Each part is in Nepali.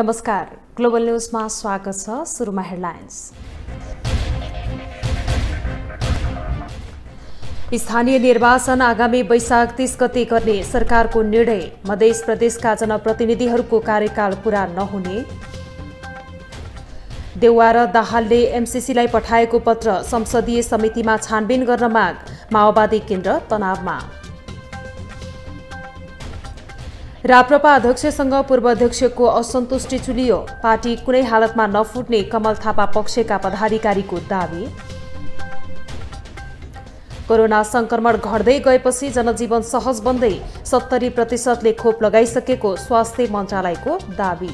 नमस्कार ग्लोबल न्युजमा स्वागत छ सुरुमा हेडलाइन्स स्थानीय निर्वाचन आगामी वैशाख तीस गते गर्ने सरकारको निर्णय मधेस प्रदेशका जनप्रतिनिधिहरूको कार्यकाल पूरा नहुने देउवा र दाहालले एमसिसीलाई पठाएको पत्र संसदीय समितिमा छानबिन गर्न माग माओवादी केन्द्र तनावमा राप्रपा अध्यक्षसँग पूर्व अध्यक्षको असन्तुष्टि चुलियो पार्टी कुनै हालतमा नफुट्ने कमल थापा पक्षका पदाधिकारीको दावी कोरोना संक्रमण घट्दै गएपछि जनजीवन सहज बन्दै सत्तरी प्रतिशतले खोप लगाइसकेको स्वास्थ्य मन्त्रालयको दावी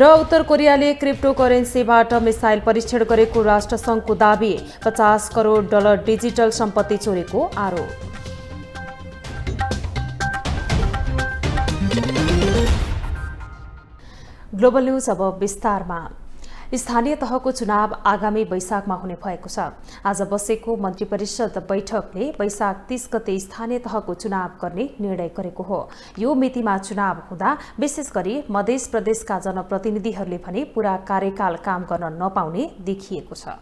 र उत्तर कोरियाले क्रिप्टो करेन्सीबाट मिसाइल परीक्षण गरेको राष्ट्रसङ्घको दावी पचास करोड डलर डिजिटल सम्पत्ति चोरेको आरोप ग्लोबल न्युज अब विस्तारमा स्थानीय तहको चुनाव आगामी वैशाखमा हुने भएको छ आज बसेको मन्त्री परिषद बैठकले वैशाख तीस गते स्थानीय तहको चुनाव गर्ने निर्णय गरेको हो यो मितिमा चुनाव हुँदा विशेष गरी मधेस प्रदेशका जनप्रतिनिधिहरूले भने पूरा कार्यकाल काम गर्न नपाउने देखिएको छ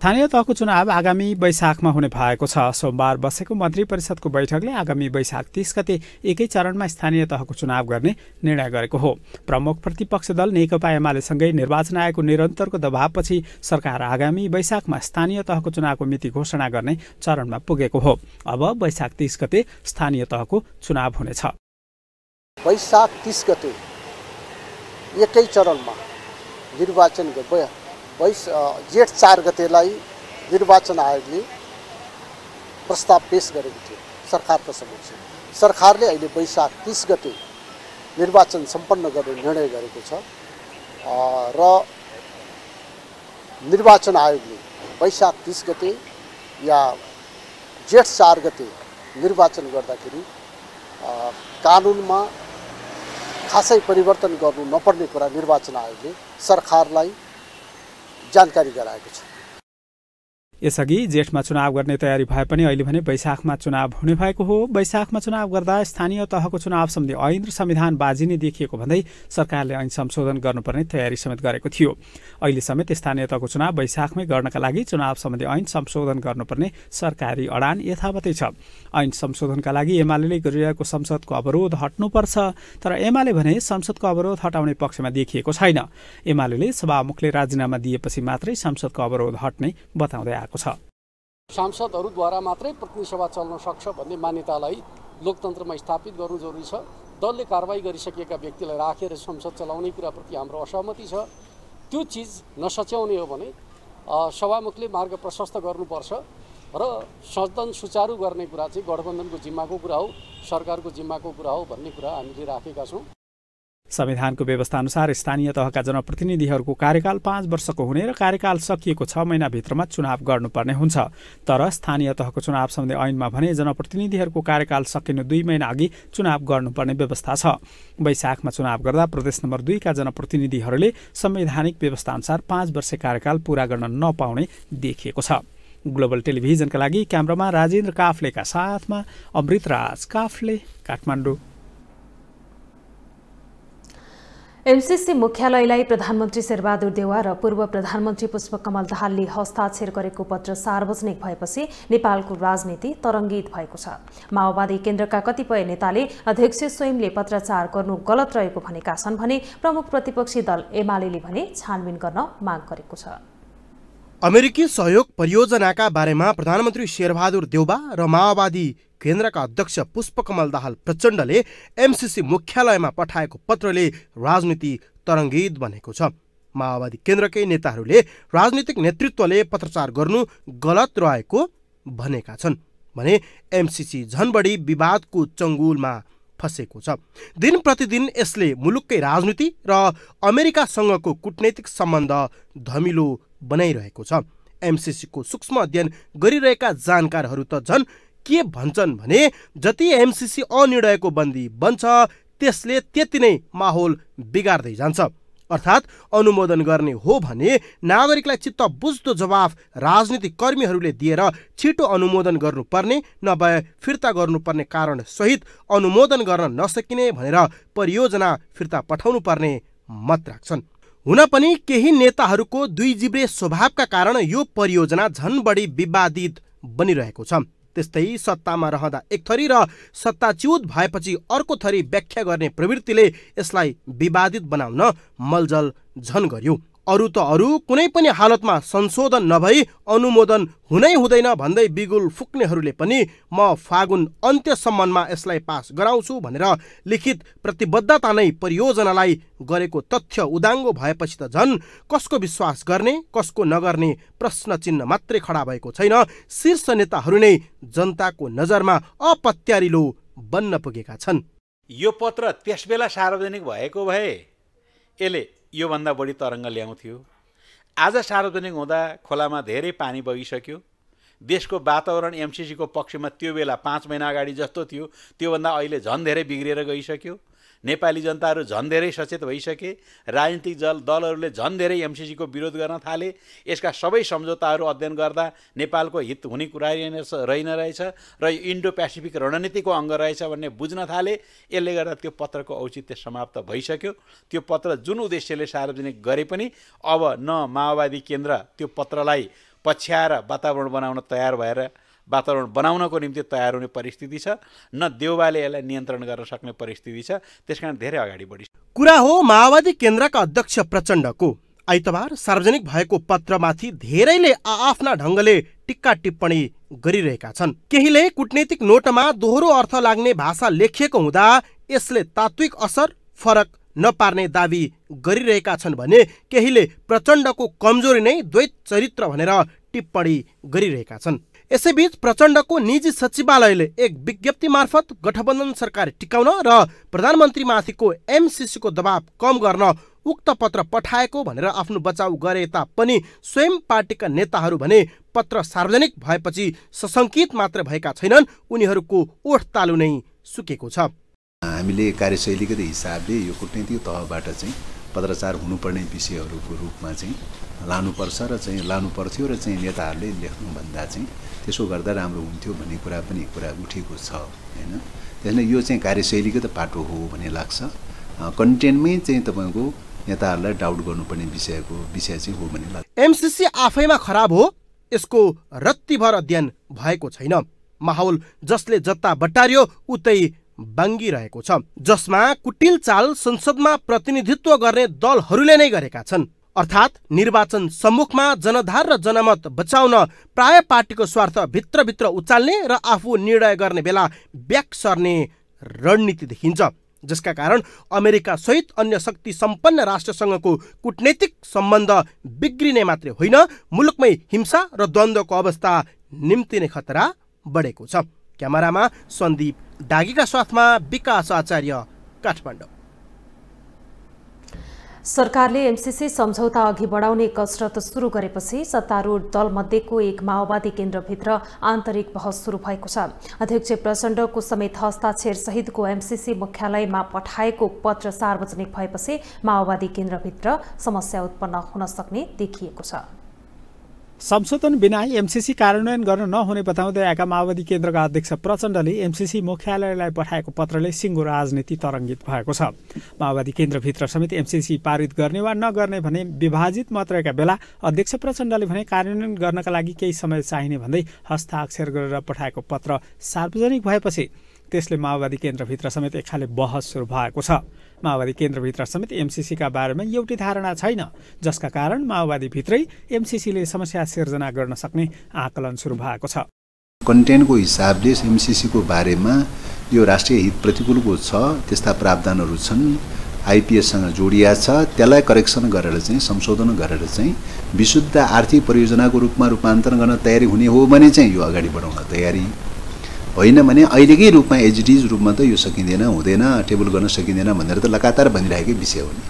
स्थानीय तहको चुनाव आगामी वैशाखमा हुने भएको छ सोमबार बसेको मन्त्री परिषदको बैठकले आगामी वैशाख तीस गते एकै चरणमा स्थानीय तहको चुनाव गर्ने निर्णय गरेको हो प्रमुख प्रतिपक्ष दल नेकपा एमालेसँगै निर्वाचन आयोगको निरन्तरको दबावपछि सरकार आगामी वैशाखमा स्थानीय तहको चुनावको मिति घोषणा गर्ने चरणमा पुगेको हो अब वैशाख तीस गते स्थानीय तहको चुनाव हुनेछ वैशाख गते एकै चरणमा निर्वाचन वैश जेठ चार गतेलाई निर्वाचन आयोगले प्रस्ताव पेस गरेको थियो सरकारको समक्ष सरकारले अहिले वैशाख तिस गते निर्वाचन सम्पन्न गर्ने निर्णय गरेको छ र निर्वाचन आयोगले वैशाख तिस गते या जेठ चार गते निर्वाचन गर्दाखेरि कानुनमा खासै परिवर्तन गर्नु नपर्ने कुरा निर्वाचन आयोगले सरकारलाई जानकारी गराएको छ यसअघि जेठमा चुनाव गर्ने तयारी भए पनि अहिले भने वैशाखमा चुनाव हुने भएको हो वैशाखमा चुनाव गर्दा स्थानीय तहको चुनाव सम्बन्धी ऐन र संविधान बाजिने देखिएको भन्दै सरकारले ऐन संशोधन गर्नुपर्ने तयारी समेत गरेको थियो अहिले समेत स्थानीय तहको चुनाव वैशाखमै गर्नका लागि चुनाव सम्बन्धी ऐन संशोधन गर्नुपर्ने सरकारी अडान यथावतै छ ऐन संशोधनका लागि एमाले गरिरहेको संसदको अवरोध हट्नुपर्छ तर एमाले भने संसदको अवरोध हटाउने पक्षमा देखिएको छैन एमाले सभामुखले राजीनामा दिएपछि मात्रै संसदको अवरोध हट्ने बताउँदै गराएको छ सांसदहरूद्वारा मात्रै प्रतिनिधि सभा चल्न सक्छ भन्ने मान्यतालाई लोकतन्त्रमा स्थापित गर्नु जरुरी छ दलले कारवाही गरिसकेका व्यक्तिलाई राखेर संसद चलाउने कुराप्रति हाम्रो असहमति छ त्यो चिज नसच्याउने हो भने सभामुखले मार्ग प्रशस्त गर्नुपर्छ र सदन सुचारू गर्ने कुरा चाहिँ गठबन्धनको जिम्माको कुरा हो सरकारको जिम्माको कुरा हो भन्ने कुरा हामीले राखेका छौँ संविधानको व्यवस्था अनुसार स्थानीय तहका जनप्रतिनिधिहरूको कार्यकाल पाँच वर्षको हुने र कार्यकाल सकिएको छ महिनाभित्रमा चुनाव गर्नुपर्ने हुन्छ तर स्थानीय तहको चुनाव सम्बन्धी ऐनमा भने जनप्रतिनिधिहरूको कार्यकाल सकिनु दुई महिना अघि चुनाव गर्नुपर्ने व्यवस्था छ वैशाखमा चुनाव गर्दा प्रदेश नम्बर दुईका जनप्रतिनिधिहरूले संवैधानिक व्यवस्था अनुसार पाँच वर्ष कार्यकाल पूरा गर्न नपाउने देखिएको छ ग्लोबल टेलिभिजनका लागि क्यामरामा राजेन्द्र काफ्लेका साथमा अमृतराज काफ्ले काठमाडौँ एमसिसी मुख्यालयलाई प्रधानमन्त्री शेरबहादुर देवा र पूर्व प्रधानमन्त्री पुष्पकमल दाहालले हस्ताक्षर गरेको पत्र सार्वजनिक भएपछि नेपालको राजनीति तरङ्गित भएको छ माओवादी केन्द्रका कतिपय नेताले अध्यक्ष स्वयंले पत्राचार गर्नु गलत रहेको भनेका छन् भने प्रमुख प्रतिपक्षी दल एमाले भने छानबिन गर्न माग गरेको छ अमेरिकी सहयोग परियोजनाका बारेमा प्रधानमन्त्री शेरबहादुर देउबा र माओवादी केन्द्रका अध्यक्ष पुष्पकमल दाहाल प्रचण्डले एमसिसी मुख्यालयमा पठाएको पत्रले राजनीति तरङ्गित बनेको छ माओवादी केन्द्रकै नेताहरूले राजनीतिक नेतृत्वले पत्रचार गर्नु गलत रहेको भनेका छन् भने एमसिसी झन बढी विवादको चङ्गुलमा फसेको छ दिन प्रतिदिन यसले मुलुककै राजनीति र अमेरिकासँगको कुटनैतिक सम्बन्ध धमिलो बनाइरहेको छ एमसिसीको सूक्ष्म अध्ययन गरिरहेका जानकारहरू त झन् के भन्छन् भने जति एमसिसी अनिर्णयको बन्दी बन्छ त्यसले त्यति नै माहौल बिगार्दै जान्छ अर्थात् अनुमोदन गर्ने हो भने नागरिकलाई चित्त बुझ्दो जवाफ राजनीतिक कर्मीहरूले दिएर छिटो अनुमोदन गर्नुपर्ने नभए फिर्ता गर्नुपर्ने कारणसहित अनुमोदन गर्न नसकिने भनेर परियोजना फिर्ता पठाउनुपर्ने मत राख्छन् हुन पनि केही नेताहरूको दुई जिब्रे स्वभावका कारण यो परियोजना झन बढी विवादित बनिरहेको छ त्यस्तै सत्तामा रहँदा एक थरी र सत्ताच्युत भएपछि अर्को थरी व्याख्या गर्ने प्रवृत्तिले यसलाई विवादित बनाउन मलजल झन गर्यो अरू त अरू कुनै पनि हालतमा संशोधन नभई अनुमोदन हुनै हुँदैन भन्दै बिगुल फुक्नेहरूले पनि म फागुन अन्त्यसम्ममा यसलाई पास गराउँछु भनेर लिखित प्रतिबद्धता नै परियोजनालाई गरेको तथ्य उदाङ्गो भएपछि त झन् कसको विश्वास गर्ने कसको नगर्ने प्रश्न चिन्ह मात्रै खडा भएको छैन शीर्ष नेताहरू नै जनताको नजरमा अपत्यारिलो बन्न पुगेका छन् यो पत्र त्यसबेला सार्वजनिक भएको भए यसले योभन्दा बढी तरङ्ग ल्याउँथ्यो आज सार्वजनिक हुँदा खोलामा धेरै पानी बगिसक्यो देशको वातावरण एमसिसीको पक्षमा त्यो बेला पाँच महिना अगाडि जस्तो थियो त्योभन्दा अहिले झन् धेरै बिग्रिएर गइसक्यो नेपाली जनताहरू झन् धेरै सचेत भइसके राजनीतिक जल दलहरूले झन् धेरै एमसिसीको विरोध गर्न थाले यसका सबै सम्झौताहरू अध्ययन गर्दा नेपालको हित हुने कुरा रहेन रहेछ र यो इन्डो पेसिफिक रणनीतिको अङ्ग रहेछ भन्ने बुझ्न थाले यसले गर्दा त्यो पत्रको औचित्य समाप्त भइसक्यो त्यो पत्र जुन उद्देश्यले सार्वजनिक गरे पनि अब न माओवादी केन्द्र त्यो पत्रलाई पछ्याएर वातावरण बनाउन तयार भएर वातावरण बनाउनको निम्ति तयार हुने परिस्थिति छ न देउबाले यसलाई नियन्त्रण गर्न सक्ने परिस्थिति छ त्यसकारण धेरै अगाडि बढिस कुरा हो माओवादी केन्द्रका अध्यक्ष प्रचण्डको आइतबार सार्वजनिक भएको पत्रमाथि धेरैले आआफ्ना ढङ्गले टिक्का टिप्पणी गरिरहेका छन् केहीले कुटनीतिक नोटमा दोहोरो अर्थ लाग्ने भाषा लेखिएको हुँदा यसले तात्विक असर फरक नपार्ने दावी गरिरहेका छन् भने केहीले प्रचण्डको कमजोरी नै द्वैत चरित्र भनेर टिप्पणी गरिरहेका छन् यसैबीच प्रचण्डको निजी सचिवालयले एक विज्ञप्ति मार्फत गठबन्धन सरकार टिकाउन र प्रधानमन्त्रीमाथिको एमसिसीको दबाव कम गर्न उक्त पत्र पठाएको भनेर आफ्नो बचाउ गरे तापनि स्वयं पार्टीका नेताहरू भने पत्र सार्वजनिक भएपछि सशङ्कित मात्र भएका छैनन् उनीहरूको ओठ तालु नै सुकेको छ हामीले कार्यशैलीको हिसाबले यो कुटनीतिक तहबाट चाहिँ पत्रचार हुनुपर्ने विषयहरूको रूपमा चाहिँ लानुपर्छ र चाहिँ लानुपर्थ्यो र चाहिँ नेताहरूले लेख्नुभन्दा चाहिँ त्यसो गर्दा राम्रो हुन्थ्यो भन्ने कुरा पनि कुरा उठेको छ होइन त्यसले यो चाहिँ कार्यशैलीको त पाटो हो भन्ने लाग्छ कन्टेन्टमै चाहिँ तपाईँको नेताहरूलाई डाउट गर्नुपर्ने विषयको विषय चाहिँ हो भन्ने लाग्छ एमसिसी आफैमा खराब हो यसको रत्तिभर अध्ययन भएको छैन माहौल जसले जत्ता बटार्यो उतै बाङ्गिरहेको छ जसमा कुटिल चाल संसदमा प्रतिनिधित्व गर्ने दलहरूले नै गरेका छन् अर्थात् निर्वाचन सम्मुखमा जनधार र जनमत बचाउन प्राय पार्टीको स्वार्थ भित्रभित्र उचाल्ने र आफू निर्णय गर्ने बेला ब्याक सर्ने रणनीति देखिन्छ जसका कारण अमेरिका सहित अन्य शक्ति सम्पन्न राष्ट्रसँगको कुटनैतिक सम्बन्ध बिग्रिने मात्रै होइन मुलुकमै हिंसा र द्वन्द्वको अवस्था निम्ति नै खतरा बढेको छ क्यामेरामा सन्दीप डागीका साथमा विकास आचार्य काठमाडौँ सरकारले एमसिसी सम्झौता अघि बढाउने कसरत सुरु गरेपछि सत्तारूढ दलमध्येको एक माओवादी केन्द्रभित्र आन्तरिक बहस सुरु भएको छ अध्यक्ष प्रचण्डको समेत हस्ताक्षर सहितको एमसिसी मुख्यालयमा पठाएको पत्र सार्वजनिक भएपछि माओवादी केन्द्रभित्र समस्या उत्पन्न हुन सक्ने देखिएको छ संशोधन बिना एमसिसी कार्यान्वयन गर्न नहुने बताउँदै आएका माओवादी केन्द्रका अध्यक्ष प्रचण्डले एमसिसी मुख्यालयलाई पठाएको पत्रले सिङ्गो राजनीति तरङ्गित भएको छ माओवादी केन्द्रभित्र समेत एमसिसी पारित गर्ने वा नगर्ने भने विभाजित मत रहेका बेला अध्यक्ष प्रचण्डले भने कार्यान्वयन गर्नका लागि केही समय चाहिने भन्दै हस्ताक्षर गरेर पठाएको पत्र सार्वजनिक भएपछि त्यसले माओवादी केन्द्रभित्र समेत एकखाले बहस सुरु भएको छ माओवादी केन्द्रभित्र समेत एमसिसीका बारेमा एउटै धारणा छैन जसका कारण माओवादीभित्रै एमसिसीले समस्या सिर्जना गर्न सक्ने आकलन सुरु भएको छ कन्टेन्टको हिसाबले एमसिसीको बारेमा यो राष्ट्रिय हित प्रतिकूलको छ त्यस्ता प्रावधानहरू छन् आइपिएससँग जोडिया छ त्यसलाई करेक्सन गरेर चाहिँ संशोधन गरेर चाहिँ विशुद्ध आर्थिक परियोजनाको रूपमा रूपान्तरण गर्न तयारी हुने हो भने चाहिँ यो अगाडि बढाउन तयारी होइन भने अहिलेकै रूपमा एजिटिज रूपमा त यो सकिँदैन हुँदैन टेबल गर्न सकिँदैन भनेर त लगातार भनिरहेकै विषय हो नि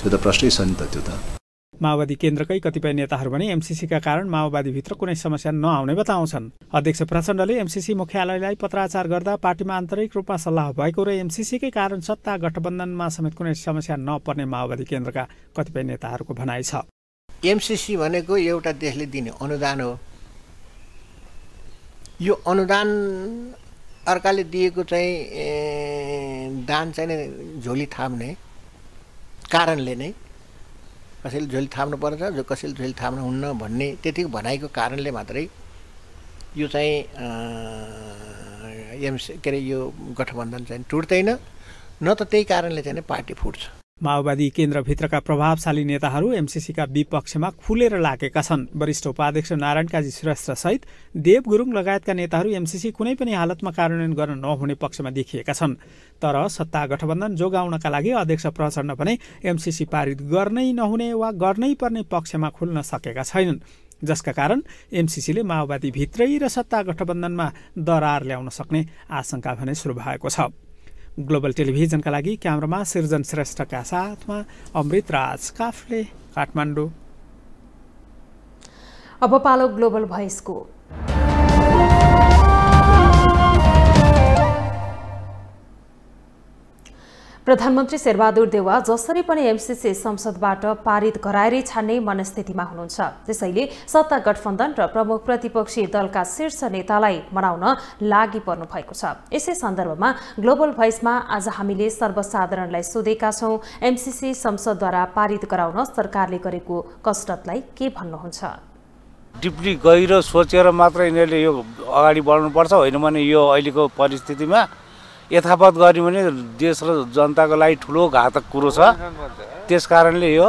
त्यो त प्रश्नै छ नि त त्यो त माओवादी केन्द्रकै कतिपय नेताहरू भने एमसिसीका कारण माओवादीभित्र कुनै समस्या नआउने बताउँछन् अध्यक्ष प्रचण्डले एमसिसी मुख्यालयलाई पत्राचार गर्दा पार्टीमा आन्तरिक रूपमा सल्लाह भएको र एमसिसीकै कारण सत्ता गठबन्धनमा समेत कुनै समस्या नपर्ने माओवादी केन्द्रका कतिपय नेताहरूको भनाइ छ एमसिसी भनेको एउटा देशले दिने अनुदान हो यो अनुदान अर्काले दिएको चाहिँ दान चाहिँ नै झोली थाप्ने कारणले नै कसैले झोली थाप्नु पर्छ जो कसैले झोली थाप्नु हुन्न भन्ने त्यतिको भनाइको कारणले मात्रै यो चाहिँ एमस के अरे यो गठबन्धन चाहिँ टुट्दैन न त त्यही कारणले चाहिँ पार्टी फुट्छ माओवादी केन्द्रभित्रका प्रभावशाली नेताहरू एमसिसीका विपक्षमा खुलेर लागेका छन् वरिष्ठ उपाध्यक्ष नारायण काजी श्रेष्ठ सहित देव गुरुङ लगायतका नेताहरू एमसिसी कुनै पनि हालतमा कार्यान्वयन गर्न नहुने पक्षमा देखिएका छन् तर सत्ता गठबन्धन जोगाउनका लागि अध्यक्ष प्रचण्ड भने एमसिसी पारित गर्नै नहुने वा गर्नै पर्ने पक्षमा खुल्न सकेका छैनन् जसका कारण एमसिसीले माओवादीभित्रै र सत्ता गठबन्धनमा दरार ल्याउन सक्ने आशंका भने सुरु भएको छ ग्लोबल टेलिभिजनका लागि क्यामरामा सृजन श्रेष्ठका साथमा अमृत राज काफले काठमाडौँ अब पालो ग्लोबल भोइसको प्रधानमन्त्री शेरबहादुर देवा जसरी पनि एमसिसी संसदबाट पारित गराएरै छान्ने मनस्थितिमा हुनुहुन्छ त्यसैले सत्ता गठबन्धन र प्रमुख प्रतिपक्षी दलका शीर्ष नेतालाई मनाउन लागि पर्नु भएको छ यसै सन्दर्भमा ग्लोबल भोइसमा आज हामीले सर्वसाधारणलाई सोधेका छौँ एमसिसी संसदद्वारा पारित गराउन सरकारले गरेको कसरतलाई के भन्नुहुन्छ डिप्ली गहिरो सोचेर मात्र यिनीहरूले यो अगाडि बढ्नुपर्छ होइन भने यो अहिलेको परिस्थितिमा यथापत गऱ्यौँ भने देश र जनताको लागि ठुलो घातक कुरो छ त्यस कारणले यो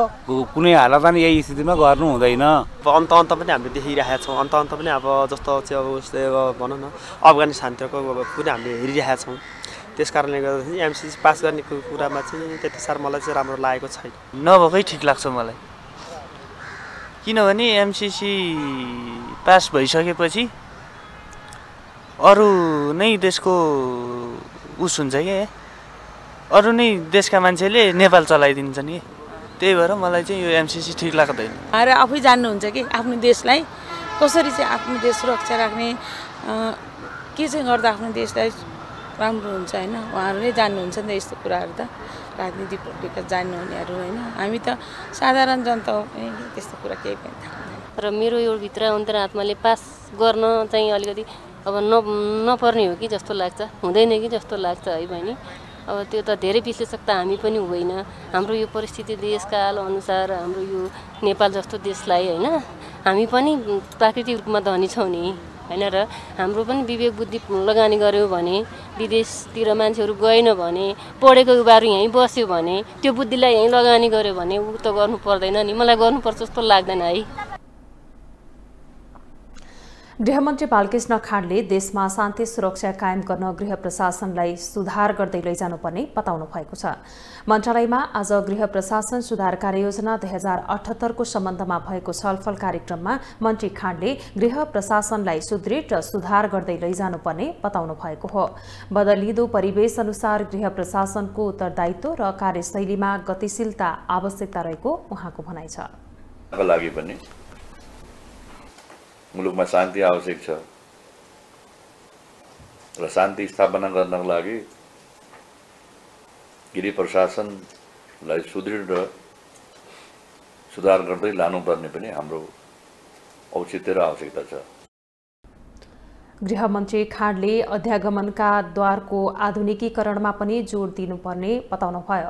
कुनै हालतमा पनि यही स्थितिमा गर्नु हुँदैन अन्त अन्त पनि हामीले देखिरहेका छौँ अन्त अन्त पनि अब जस्तो चाहिँ अब उसले अब भनौँ न अफगानिस्तानतिरको पनि हामीले हेरिरहेका छौँ त्यस कारणले गर्दाखेरि एमसिसी पास गर्ने कुरामा चाहिँ त्यति साह्रो मलाई चाहिँ राम्रो लागेको छैन नभएकै ठिक लाग्छ मलाई किनभने एमसिसी पास भइसकेपछि अरू नै देशको उस हुन्छ कि अरू नै देशका मान्छेले नेपाल चलाइदिन्छ नि त्यही भएर मलाई चाहिँ यो एमसिसी ठिक लाग्दैन आएर आफै जान्नुहुन्छ कि आफ्नो देशलाई कसरी चाहिँ आफ्नो देश सुरक्षा राख्ने के चाहिँ गर्दा आफ्नो देशलाई राम्रो हुन्छ होइन उहाँहरू नै जान्नुहुन्छ नि त यस्तो कुराहरू त राजनीतिपट्टि जान्नुहुनेहरू होइन हामी त साधारण जनता हो त्यस्तो कुरा केही पनि थाहा र मेरो यो भित्र अन्तरात्माले पास गर्न चाहिँ अलिकति अब न नपर्ने हो कि जस्तो लाग्छ हुँदैन कि जस्तो लाग्छ है बहिनी अब त्यो त धेरै विश्लेषक त हामी पनि होइन हाम्रो यो परिस्थिति देशकाल अनुसार हाम्रो यो नेपाल जस्तो देशलाई होइन हामी पनि प्राकृतिक रूपमा धनी छौँ नि होइन र हाम्रो पनि विवेक बुद्धि लगानी गऱ्यौँ भने विदेशतिर मान्छेहरू गएन भने पढेको युवाहरू यहीँ बस्यो भने त्यो बुद्धिलाई यहीँ लगानी गऱ्यो भने ऊ त गर्नु पर्दैन नि मलाई गर्नुपर्छ जस्तो लाग्दैन है गृहमन्त्री बालकृष्ण खाँडले देशमा शान्ति सुरक्षा कायम गर्न गृह प्रशासनलाई सुधार गर्दै लैजानुपर्ने बताउनु भएको छ मन्त्रालयमा आज गृह प्रशासन सुधार कार्ययोजना दुई हजार अठहत्तरको सम्बन्धमा भएको छलफल कार्यक्रममा मन्त्री खाँडले गृह प्रशासनलाई सुदृढ र सुधार गर्दै लैजानुपर्ने बताउनु भएको हो बदलिँदो परिवेश अनुसार गृह प्रशासनको उत्तरदायित्व र कार्यशैलीमा गतिशीलता आवश्यकता रहेको उहाँको भनाइ छ मुलुकमा शान्ति आवश्यक छ र शान्ति स्थापना गर्नको लागि गिरी प्रशासनलाई सुदृढ र सुधार गर्दै लानुपर्ने पनि हाम्रो औचित्य र आवश्यकता छ गृहमन्त्री खाँडले अध्यागमनका द्वारको आधुनिकीकरणमा पनि जोड दिनुपर्ने बताउनुभयो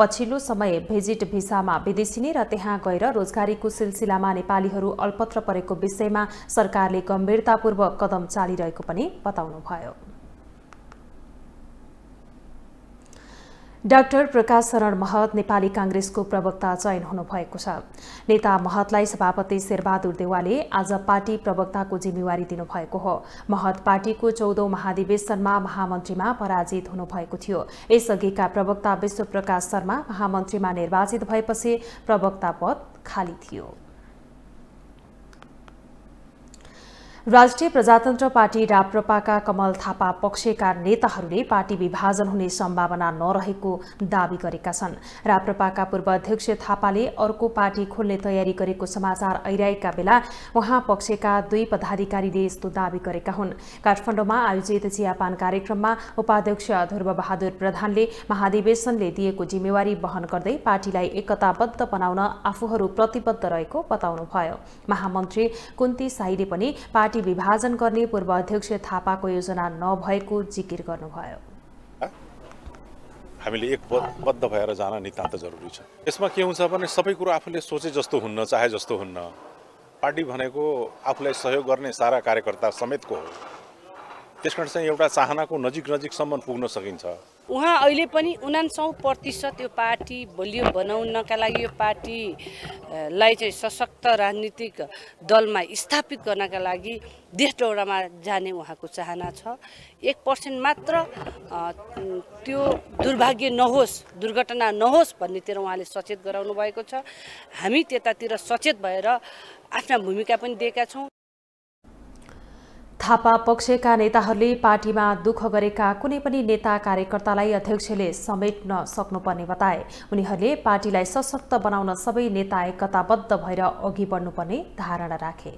पछिल्लो समय भेजिट भिसामा विदेशिने र त्यहाँ गएर रोजगारीको सिलसिलामा नेपालीहरू अल्पत्र परेको विषयमा सरकारले गम्भीरतापूर्वक कदम चालिरहेको पनि बताउनुभयो डाक्टर प्रकाश शरण महत नेपाली काङ्ग्रेसको प्रवक्ता चयन हुनुभएको छ नेता महतलाई सभापति शेरबहादुर देवालले आज पार्टी प्रवक्ताको जिम्मेवारी दिनुभएको हो महत पार्टीको चौधौँ महाधिवेशनमा महामन्त्रीमा पराजित हुनुभएको थियो यसअघिका प्रवक्ता विश्वप्रकाश शर्मा महामन्त्रीमा निर्वाचित भएपछि प्रवक्ता पद खाली थियो राष्ट्रिय प्रजातन्त्र पार्टी राप्रपाका कमल थापा पक्षका नेताहरूले पार्टी विभाजन हुने सम्भावना नरहेको दावी गरेका छन् राप्रपाका पूर्व अध्यक्ष थापाले अर्को पार्टी खोल्ने तयारी गरेको समाचार आइरहेका बेला उहाँ पक्षका दुई पदाधिकारीले यस्तो दावी गरेका हुन् काठमाडौँमा आयोजित चियापान कार्यक्रममा उपाध्यक्ष ध्रुवबहादुर प्रधानले महाधिवेशनले दिएको जिम्मेवारी वहन गर्दै पार्टीलाई एकताबद्ध बनाउन आफूहरू प्रतिबद्ध रहेको बताउनुभयो महामन्त्री कुन्ती साईले पनि पार्टी विभाजन गर्ने पूर्व अध्यक्ष थापाको योजना नभएको जिकिर गर्नुभयो हामीले एक बद्ध भएर जान नितान्त जरुरी छ यसमा के हुन्छ भने सबै कुरो आफूले सोचे जस्तो हुन्न चाहे जस्तो हुन्न पार्टी भनेको आफूलाई सहयोग गर्ने सारा कार्यकर्ता समेतको हो त्यस कारण चाहिँ एउटा चाहनाको नजिक नजिकसम्म पुग्न सकिन्छ उहाँ अहिले पनि उनान्सौँ प्रतिशत यो पार्टी बलियो बनाउनका लागि यो पार्टीलाई चाहिँ सशक्त राजनीतिक दलमा स्थापित गर्नका लागि देश दौडामा जाने उहाँको चाहना छ एक पर्सेन्ट मात्र त्यो दुर्भाग्य नहोस् दुर्घटना नहोस् भन्नेतिर उहाँले सचेत गराउनु भएको छ हामी त्यतातिर सचेत भएर आफ्ना भूमिका पनि दिएका छौँ थापा पक्षका नेताहरूले पार्टीमा दुःख गरेका कुनै पनि नेता कार्यकर्तालाई अध्यक्षले समेट्न सक्नुपर्ने बताए उनीहरूले पार्टीलाई सशक्त बनाउन सबै नेता एकताबद्ध भएर अघि बढ्नुपर्ने धारणा राखे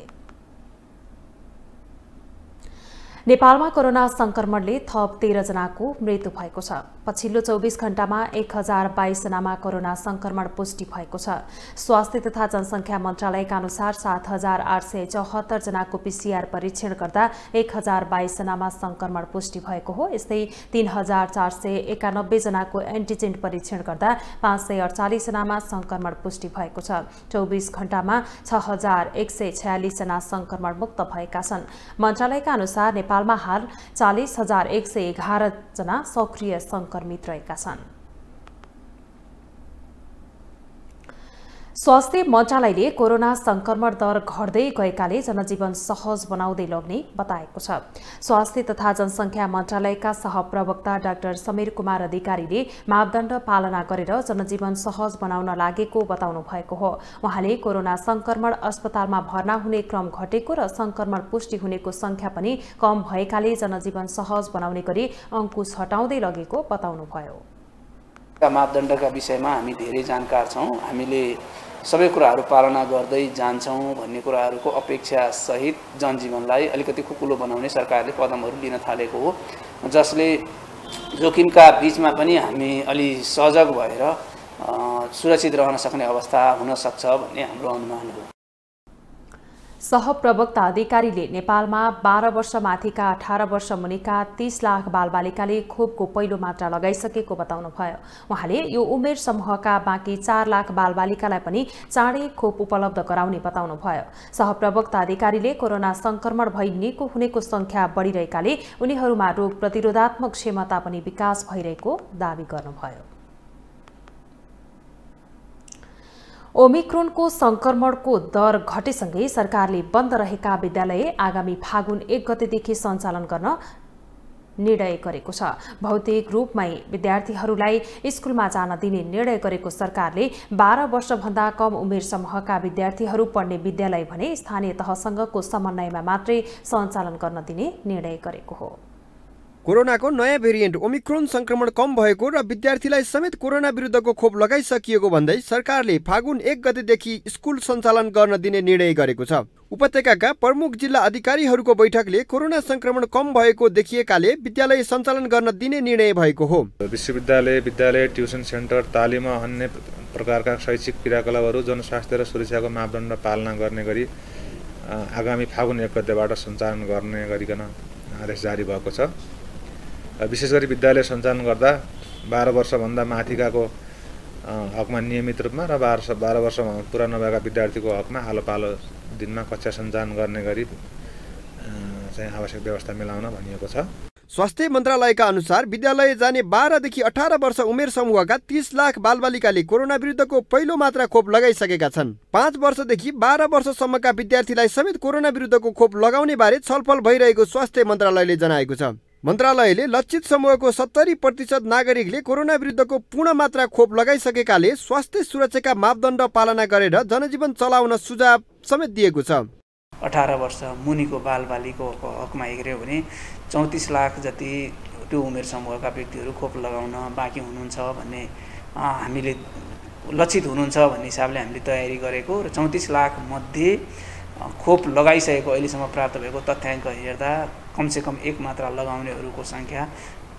नेपालमा कोरोना संक्रमणले थप तेह्रजनाको मृत्यु भएको छ पछिल्लो चौबिस घण्टामा एक हजार बाइसजनामा कोरोना संक्रमण पुष्टि भएको छ स्वास्थ्य तथा जनसङ्ख्या मन्त्रालयका अनुसार सात हजार आठ सय चौहत्तरजनाको पिसिआर परीक्षण गर्दा एक हजार बाइसजनामा संक्रमण पुष्टि भएको हो यस्तै तीन हजार चार सय एकानब्बेजनाको एन्टिजेन परीक्षण गर्दा पाँच सय अडचालिसजनामा संक्रमण पुष्टि भएको छ चौबिस घण्टामा छ हजार एक सय छयालिसजना संक्रमण मुक्त भएका छन् मन्त्रालयका अनुसार नेपालमा हाल चालिस हजार एक सय जना सक्रिय सङ्क्रमित रहेका छन् स्वास्थ्य मन्त्रालयले कोरोना संक्रमण दर घट्दै गएकाले जनजीवन सहज बनाउँदै लग्ने बताएको छ स्वास्थ्य तथा जनसङ्ख्या मन्त्रालयका सहप्रवक्ता डाक्टर समीर कुमार अधिकारीले मापदण्ड पालना गरेर जनजीवन सहज बनाउन लागेको बताउनु भएको हो उहाँले कोरोना संक्रमण अस्पतालमा भर्ना हुने क्रम घटेको र संक्रमण पुष्टि हुनेको संख्या पनि कम भएकाले जनजीवन सहज बनाउने गरी अङ्कुश हटाउँदै लगेको बताउनुभयो मापदण्डका विषयमा हामी धेरै जानकार छौँ हामीले सबै कुराहरू पालना गर्दै जान्छौँ भन्ने कुराहरूको सहित जनजीवनलाई अलिकति खुकुलो बनाउने सरकारले कदमहरू लिन थालेको हो जसले जोखिमका बिचमा पनि हामी अलि सजग भएर सुरक्षित रहन सक्ने अवस्था हुनसक्छ भन्ने हाम्रो अनुमान हो सहप्रवक्ता अधिकारीले नेपालमा बाह्र वर्षमाथिका अठार वर्ष मुनिका तीस लाख बालबालिकाले खोपको पहिलो मात्रा लगाइसकेको बताउनुभयो उहाँले यो उमेर समूहका बाँकी चार लाख बालबालिकालाई पनि चाँडै खोप उपलब्ध गराउने बताउनुभयो सहप्रवक्ता अधिकारीले कोरोना संक्रमण भई निको हुनेको संख्या बढिरहेकाले उनीहरूमा रोग प्रतिरोधात्मक क्षमता पनि विकास भइरहेको दावी गर्नुभयो ओमिक्रोनको संक्रमणको दर घटेसँगै सरकारले बन्द रहेका विद्यालय आगामी फागुन एक गतेदेखि सञ्चालन गर्न निर्णय गरेको छ भौतिक रूपमै विद्यार्थीहरूलाई स्कुलमा जान दिने निर्णय गरेको सरकारले बाह्र वर्षभन्दा कम उमेर समूहका विद्यार्थीहरू पढ्ने विद्यालय भने स्थानीय तहसँगको समन्वयमा मात्रै सञ्चालन गर्न दिने निर्णय गरेको हो कोरोनाको नयाँ भेरिएन्ट ओमिक्रोन संक्रमण कम भएको र विद्यार्थीलाई समेत कोरोना विरुद्धको खोप लगाइसकिएको भन्दै सरकारले फागुन एक गतेदेखि स्कुल सञ्चालन गर्न दिने निर्णय गरेको छ उपत्यकाका प्रमुख जिल्ला अधिकारीहरूको बैठकले कोरोना संक्रमण कम भएको देखिएकाले विद्यालय सञ्चालन गर्न दिने निर्णय भएको हो विश्वविद्यालय विद्यालय ट्युसन सेन्टर तालिम अन्य प्रकारका शैक्षिक क्रियाकलापहरू जनस्वास्थ्य र सुरक्षाको मापदण्ड पालना गर्ने गरी आगामी फागुन एक गतेबाट सञ्चालन गर्ने गरिकन आदेश जारी भएको छ विशेष गरी विद्यालय सञ्चालन गर्दा बाह्र वर्षभन्दा माथिकाको हकमा नियमित रूपमा र बाह्र बाह्र वर्ष पुरा नभएका विद्यार्थीको हकमा आलो पालो दिनमा कक्षा सञ्चालन गर्ने गरी चाहिँ आवश्यक व्यवस्था मिलाउन भनिएको छ स्वास्थ्य मन्त्रालयका अनुसार विद्यालय जाने बाह्रदेखि अठार वर्ष उमेर समूहका तिस लाख बालबालिकाले कोरोना विरुद्धको पहिलो मात्रा खोप लगाइसकेका छन् पाँच वर्षदेखि बाह्र वर्षसम्मका विद्यार्थीलाई समेत कोरोना विरुद्धको खोप लगाउने बारे छलफल भइरहेको स्वास्थ्य मन्त्रालयले जनाएको छ मन्त्रालयले लक्षित समूहको सत्तरी प्रतिशत नागरिकले कोरोना विरुद्धको पूर्ण मात्रा खोप लगाइसकेकाले स्वास्थ्य सुरक्षाका मापदण्ड पालना गरेर जनजीवन चलाउन सुझाव समेत दिएको छ अठार वर्ष मुनिको बालबालीको हकमा हेऱ्यो भने चौतिस लाख जति त्यो उमेर समूहका व्यक्तिहरू खोप लगाउन बाँकी हुनुहुन्छ भन्ने हामीले लक्षित हुनुहुन्छ भन्ने हिसाबले हामीले तयारी गरेको र चौतिस लाखमध्ये खोप लगाइसकेको अहिलेसम्म प्राप्त भएको तथ्याङ्क हेर्दा कमसेकम एक मात्रा लगाउनेहरूको सङ्ख्या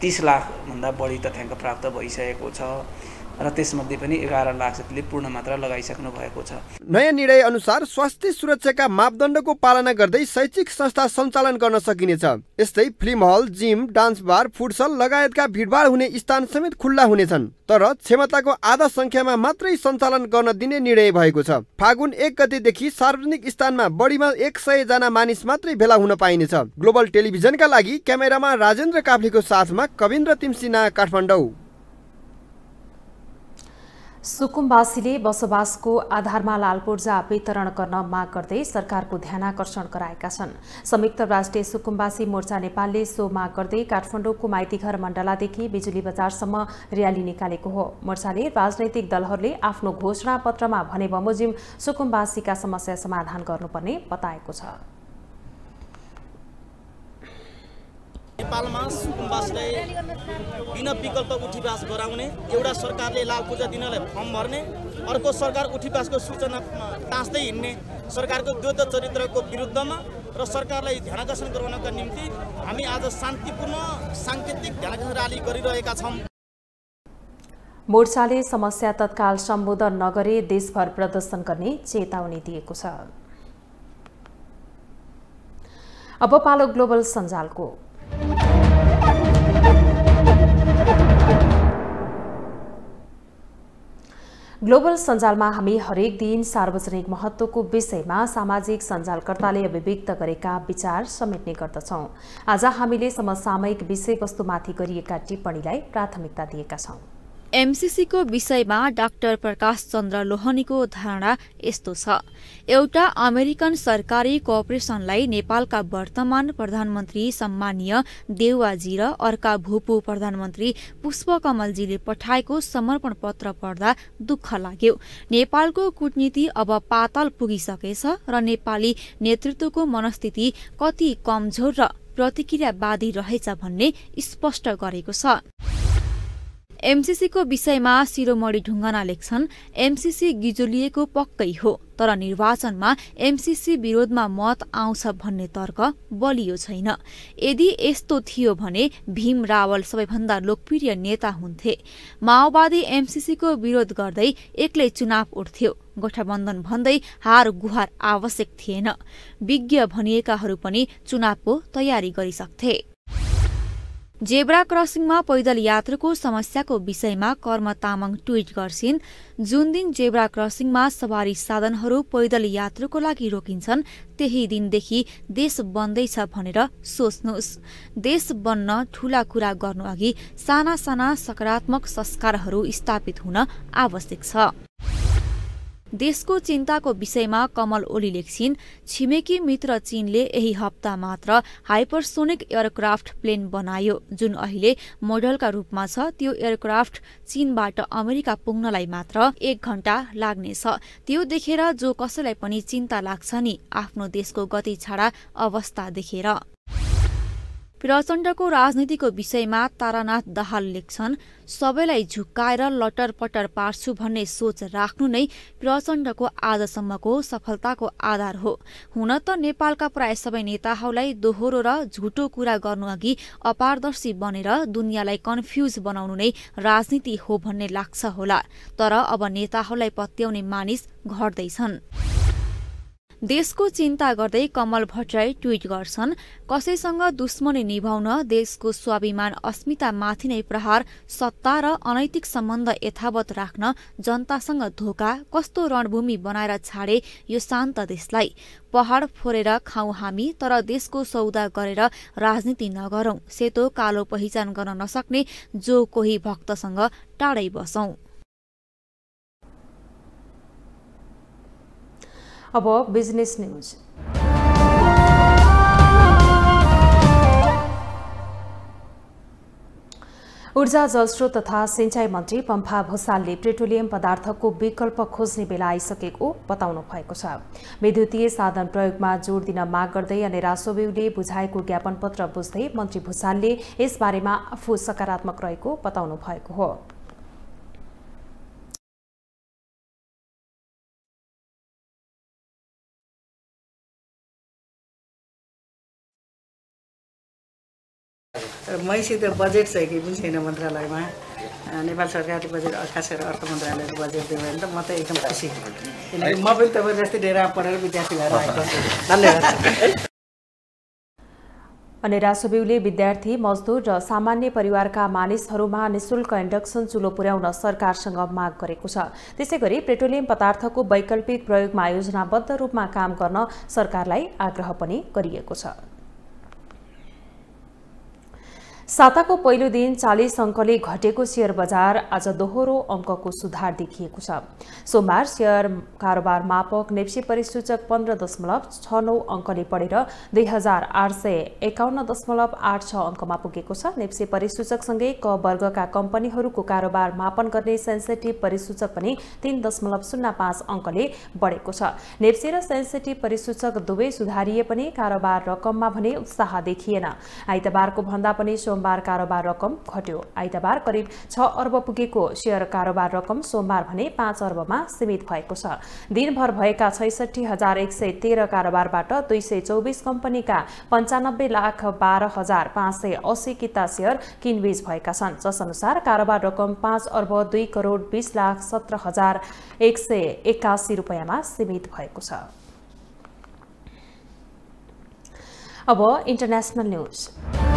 तिस लाखभन्दा बढी तथ्याङ्क प्राप्त भइसकेको छ र त्यसमध्ये पनि एघार लाख जतिले पूर्ण मात्रा लगाइसक्नु भएको छ नयाँ निर्णय अनुसार स्वास्थ्य सुरक्षाका मापदण्डको पालना गर्दै शैक्षिक संस्था सञ्चालन गर्न सकिनेछ यस्तै film hall gym dance bar futsal लगायतका भिडभाड हुने स्थान समेत खुल्ला हुनेछन् तर क्षमताको आधा संख्यामा मात्रै सञ्चालन गर्न दिने निर्णय भएको छ फागुन एक गतेदेखि सार्वजनिक स्थानमा बढीमा एक सय जना मानिस मात्रै भेला हुन पाइनेछ ग्लोबल टेलिभिजनका लागि क्यामेरामा राजेन्द्र काफ्लेको साथमा कविन्द्र तिमसिना काठमाडौँ सुकुम्बासीले बसोबासको आधारमा लालपूर्जा वितरण गर्न माग गर्दै सरकारको ध्यान आकर्षण गराएका छन् संयुक्त राष्ट्रिय सुकुम्बासी मोर्चा नेपालले सो माग गर्दै काठमाडौँको माइतीघर मण्डलादेखि बिजुली बजारसम्म र्याली निकालेको हो मोर्चाले राजनैतिक दलहरूले आफ्नो घोषणापत्रमा भने बमोजिम सुकुम्बासीका समस्या समाधान गर्नुपर्ने बताएको छ नेपालमा सुकुम्बासलाई बिना विकल्प उठीवास गराउने एउटा सरकारले लाल पूजा दिनलाई फर्म भर्ने अर्को सरकार उठीवासको सूचना टाँच्दै हिँड्ने सरकारको द्वैत चरित्रको विरुद्धमा र सरकारलाई ध्यानकर्षण गराउनका निम्ति हामी आज शान्तिपूर्ण साङ्केतिक ध्यानकर्षण र्याली गरिरहेका छौँ मोर्चाले समस्या तत्काल सम्बोधन नगरे देशभर प्रदर्शन गर्ने चेतावनी दिएको छ अब पालो ग्लोबल सञ्जालको ग्लोबल सञ्जालमा हामी हरेक दिन सार्वजनिक महत्त्वको विषयमा सामाजिक सञ्जालकर्ताले अभिव्यक्त गरेका विचार समेट्ने गर्दछौँ आज हामीले समसामयिक विषयवस्तुमाथि गरिएका टिप्पणीलाई प्राथमिकता दिएका छौं एमसिसीको विषयमा डाक्टर प्रकाश चन्द्र लोहनीको धारणा यस्तो छ एउटा अमेरिकन सरकारी कोअपरेसनलाई नेपालका वर्तमान प्रधानमन्त्री सम्मानीय देउवाजी र अर्का भूपू प्रधानमन्त्री पुष्पकमलजीले पठाएको समर्पण पत्र पढ्दा दुःख लाग्यो नेपालको कुटनीति अब पातल पुगिसकेछ र नेपाली नेतृत्वको मनस्थिति कति कमजोर र प्रतिक्रियावादी रहेछ भन्ने स्पष्ट गरेको छ एमसिसीको विषयमा शिरोमणि ढुङ्गाना लेख्छन् एमसिसी गिजोलिएको पक्कै हो तर निर्वाचनमा एमसिसी विरोधमा मत आउँछ भन्ने तर्क बलियो छैन यदि यस्तो थियो भने भीम रावल सबैभन्दा लोकप्रिय नेता हुन्थे माओवादी एमसिसीको विरोध गर्दै एक्लै चुनाव उठ्थ्यो गठबन्धन भन्दै हार गुहार आवश्यक थिएन विज्ञ भनिएकाहरू पनि चुनावको तयारी गरिसक्थे जेब्रा क्रसिङमा पैदल यात्रुको समस्याको विषयमा कर्म तामाङ ट्वीट गर्छिन् जुन दिन जेब्रा क्रसिङमा सवारी साधनहरू पैदल यात्रुको लागि रोकिन्छन् त्यही दिनदेखि देश बन्दैछ भनेर सोच्नुहोस् देश बन्न ठूला कुरा गर्नु अघि साना साना सकारात्मक संस्कारहरू स्थापित हुन आवश्यक छ देशको चिन्ताको विषयमा कमल ओली लेख्छिन् छिमेकी मित्र चीनले यही हप्ता मात्र हाइपरसोनिक एयरक्राफ्ट प्लेन बनायो जुन अहिले मोडलका रूपमा छ त्यो एयरक्राफ्ट चीनबाट अमेरिका पुग्नलाई मात्र एक घण्टा लाग्नेछ त्यो देखेर जो कसैलाई पनि चिन्ता लाग्छ नि आफ्नो देशको गति छाडा अवस्था देखेर प्रचण्डको राजनीतिको विषयमा तारानाथ दाहाल लेख्छन् सबैलाई झुक्काएर लटरपटर पार्छु भन्ने सोच राख्नु नै प्रचण्डको आजसम्मको सफलताको आधार हो हुन त नेपालका प्राय सबै नेताहरूलाई दोहोरो र झुटो कुरा गर्नु अघि अपारदर्शी बनेर दुनियाँलाई कन्फ्युज बनाउनु नै राजनीति हो भन्ने लाग्छ होला तर अब नेताहरूलाई पत्याउने मानिस घट्दैछन् देशको चिन्ता गर्दै कमल भट्टराई ट्वीट गर्छन् कसैसँग दुश्मनी निभाउन देशको स्वाभिमान अस्मितामाथि नै प्रहार सत्ता र अनैतिक सम्बन्ध यथावत राख्न जनतासँग धोका कस्तो रणभूमि बनाएर छाडे यो शान्त देशलाई पहाड फोरेर खाउँ हामी तर देशको सौदा गरेर राजनीति नगरौं सेतो कालो पहिचान गर्न नसक्ने जो कोही भक्तसँग टाढै बसौं अब बिजनेस न्युज ऊर्जा जलस्रोत तथा सिंचाई मन्त्री पम्फा भूषालले पेट्रोलियम पदार्थको विकल्प खोज्ने बेला आइसकेको बताउनु भएको छ विद्युतीय साधन प्रयोगमा जोड दिन माग गर्दै अनि रासोब्यूले बुझाएको ज्ञापन पत्र बुझ्दै मन्त्री भूषालले यसबारेमा आफू सकारात्मक रहेको बताउनु भएको हो तर मैसित बजेट छ केही पनि छैन मन्त्रालयमा नेपाल सरकारले बजेट खास गरेर अर्थ मन्त्रालयको बजेट दियो भने त म त एकदम खुसी किनकि म पनि तपाईँ जस्तै डेरा पढेर विद्यार्थी भएर आएको धन्यवाद अनि रासोबिउले विद्यार्थी मजदुर र सामान्य परिवारका मानिसहरूमा निशुल्क इन्डक्सन चुलो पुर्याउन सरकारसँग माग गरेको छ त्यसै गरी पेट्रोलियम पदार्थको वैकल्पिक प्रयोगमा योजनाबद्ध रूपमा काम गर्न सरकारलाई आग्रह पनि गरिएको छ साताको पहिलो दिन चालिस अङ्कले घटेको सेयर बजार आज दोहोरो अङ्कको सुधार देखिएको छ सोमबार सेयर कारोबार मापक नेप्से परिसूचक पन्ध्र दशमलव छ नौ अङ्कले बढेर दुई हजार आठ सय एकाउन्न दशमलव आठ छ अङ्कमा पुगेको छ नेप्से परिसूचकसँगै क वर्गका कम्पनीहरूको कारोबार मापन गर्ने सेन्सेटिभ परिसूचक पनि तीन दशमलव शून्य पाँच अङ्कले बढेको छ नेप्से र सेन्सेटिभ परिसूचक दुवै सुधारिए पनि कारोबार रकममा भने उत्साह देखिएन आइतबारको भन्दा पनि सोम सोमबार कारोबार रकम घट्यो आइतबार करिब छ अर्ब पुगेको सेयर कारोबार रकम सोमबार भने पाँच अर्बमा सीमित भएको छ दिनभर भएका छैसठी हजार एक सय तेह्र कारोबारबाट दुई सय चौबिस कम्पनीका पन्चानब्बे लाख बाह्र हजार पाँच सय अस्सी किता सेयर किनबेच भएका छन् जसअनुसार कारोबार रकम पाँच अर्ब दुई करोड बिस लाख सत्र हजार एक सय एक्कासी रुपियाँमा सीमित भएको छ अब इन्टरनेसनल न्युज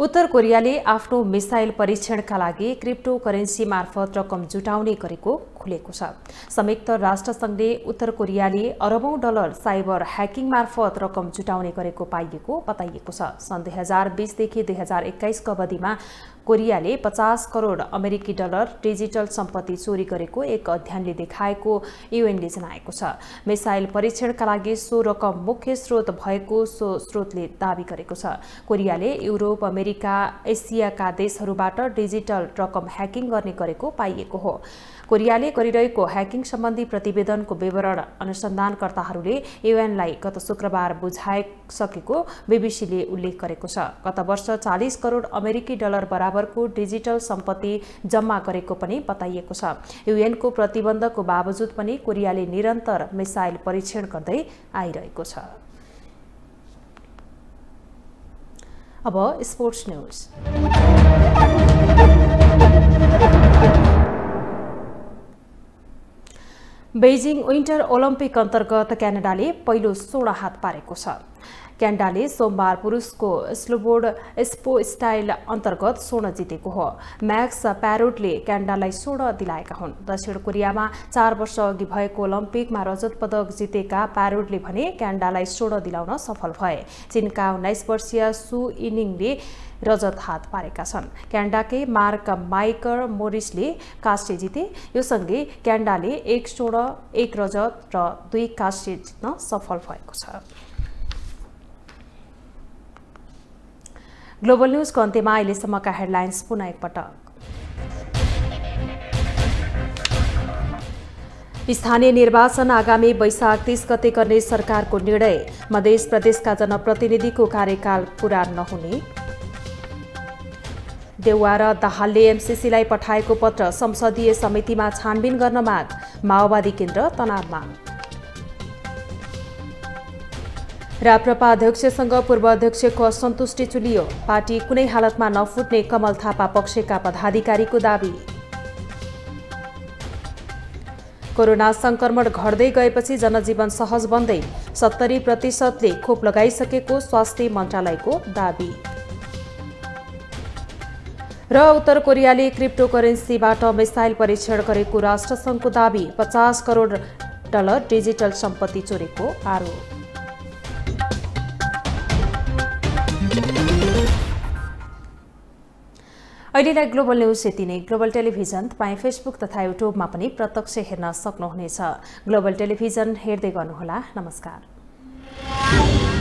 उत्तर कोरियाले आफ्नो मिसाइल परीक्षणका लागि क्रिप्टो करेन्सी मार्फत रकम जुटाउने गरेको खुलेको छ संयुक्त राष्ट्रसङ्घले उत्तर कोरियाले अरबौं डलर साइबर ह्याकिङ मार्फत रकम जुटाउने गरेको पाइएको बताइएको छ सन् दुई हजार बिसदेखि दुई हजार एक्काइसको अवधिमा कोरियाले पचास करोड अमेरिकी डलर डिजिटल सम्पत्ति चोरी गरेको एक अध्ययनले देखाएको युएनले जनाएको छ मिसाइल परीक्षणका लागि सो रकम मुख्य स्रोत भएको सो स्रोतले दावी गरेको छ कोरियाले युरोप अमेरिका एसियाका देशहरूबाट डिजिटल रकम ह्याकिङ गर्ने गरेको पाइएको हो कोरियाले गरिरहेको ह्याकिङ सम्बन्धी प्रतिवेदनको विवरण अनुसन्धानकर्ताहरूले युएनलाई गत शुक्रबार बुझाइसकेको बीबीसीले उल्लेख गरेको छ गत वर्ष चालिस करोड अमेरिकी डलर बराबरको डिजिटल सम्पत्ति जम्मा गरेको पनि बताइएको छ युएनको प्रतिबन्धको बावजुद पनि कोरियाले निरन्तर मिसाइल परीक्षण गर्दै आइरहेको छ अब sports news Beijing winter Olympic अन्तर्गत क्यानाडाले पहिलो सोह्र हात पारेको छ क्यान्डाले सोमबार पुरुषको स्लोबोर्ड स्पो स्टाइल अन्तर्गत स्वर्ण जितेको हो म्याक्स प्यारोटले क्यान्डालाई स्वर्ण दिलाएका हुन् दक्षिण कोरियामा चार वर्ष अघि भएको ओलम्पिकमा रजत पदक जितेका प्यारोटले भने क्यान्डालाई स्वर्ण दिलाउन सफल भए चीनका उन्नाइस वर्षीय सु इनिङले रजत हात पारेका छन् क्यान्डाकै मार्क माइकर मोरिसले काश्य जिते यो सँगै क्यान्डाले एक स्वर्ण एक रजत र दुई काश्य जित्न सफल भएको छ ग्लोबल न्युजको अन्त्यमा अहिलेसम्मका हेडलाइन्स पुनः एकपटक स्थानीय निर्वाचन आगामी वैशाख तीस गते गर्ने सरकारको निर्णय मधेस प्रदेशका जनप्रतिनिधिको कार्यकाल पूरा नहुने देउवा र दाहालले एमसिसीलाई पठाएको पत्र संसदीय समितिमा छानबिन गर्न माग माओवादी केन्द्र तनावमा राप्रपा अध्यक्षसँग पूर्व अध्यक्षको असन्तुष्टि चुलियो पार्टी कुनै हालतमा नफुट्ने कमल थापा पक्षका पदाधिकारीको दावी कोरोना संक्रमण घट्दै गएपछि जनजीवन सहज बन्दै सत्तरी प्रतिशतले खोप लगाइसकेको स्वास्थ्य मन्त्रालयको दावी र उत्तर कोरियाले क्रिप्टोकरेन्सीबाट मिसाइल परीक्षण गरेको राष्ट्रसङ्घको दावी पचास करोड डलर डिजिटल सम्पत्ति चोरेको आरोप अहिलेलाई ग्लोबल न्युज यति नै ग्लोबल टेलिभिजन तपाईँ फेसबुक तथा युट्युबमा पनि प्रत्यक्ष हेर्न सक्नुहुनेछ ग्लोबल टेलिभिजन हेर्दै गर्नुहोला नमस्कार